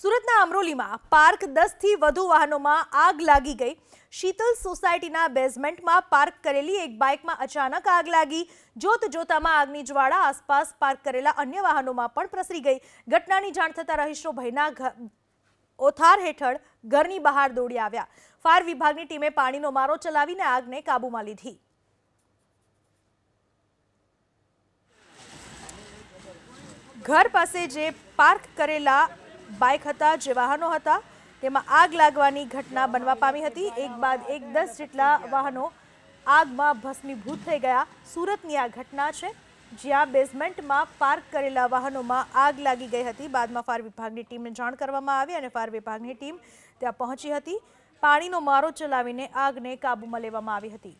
સુરતના અમરોલીમાં પાર્ક દસથી વધુ વાહનોમાં આગ લાગી ગઈ શીતલ સોસાયટીના બેઝમેન્ટમાં પાર્ક કરેલી એક બાઇકમાં અચાનક આગ લાગી જોત જોતામાં આગની જ્વાળા આસપાસ પાર્ક કરેલા અન્ય વાહનોમાં પણ પ્રસરી ગઈ ઘટનાની જાણ થતાં રહીશો ભયના ઓથાર હેઠળ ઘરની બહાર દોડી આવ્યા ફાયર વિભાગની ટીમે પાણીનો મારો ચલાવીને આગને કાબૂમાં લીધી ઘર પાસે જે પાર્ક કરેલા બાઇક હતા જે વાહનો હતા તેમાં આગ લાગવાની ઘટના બનવા પામી હતી એક બાદ એક દસ જેટલા વાહનો આગમાં ભસ્મીભૂત થઈ ગયા સુરતની આ ઘટના છે જ્યાં બેઝમેન્ટમાં પાર્ક કરેલા વાહનોમાં આગ લાગી ગઈ હતી બાદમાં ફાયર વિભાગની ટીમને જાણ કરવામાં આવી અને ફાયર વિભાગની ટીમ ત્યાં પહોંચી હતી પાણીનો મારો ચલાવીને આગને કાબૂમાં લેવામાં આવી હતી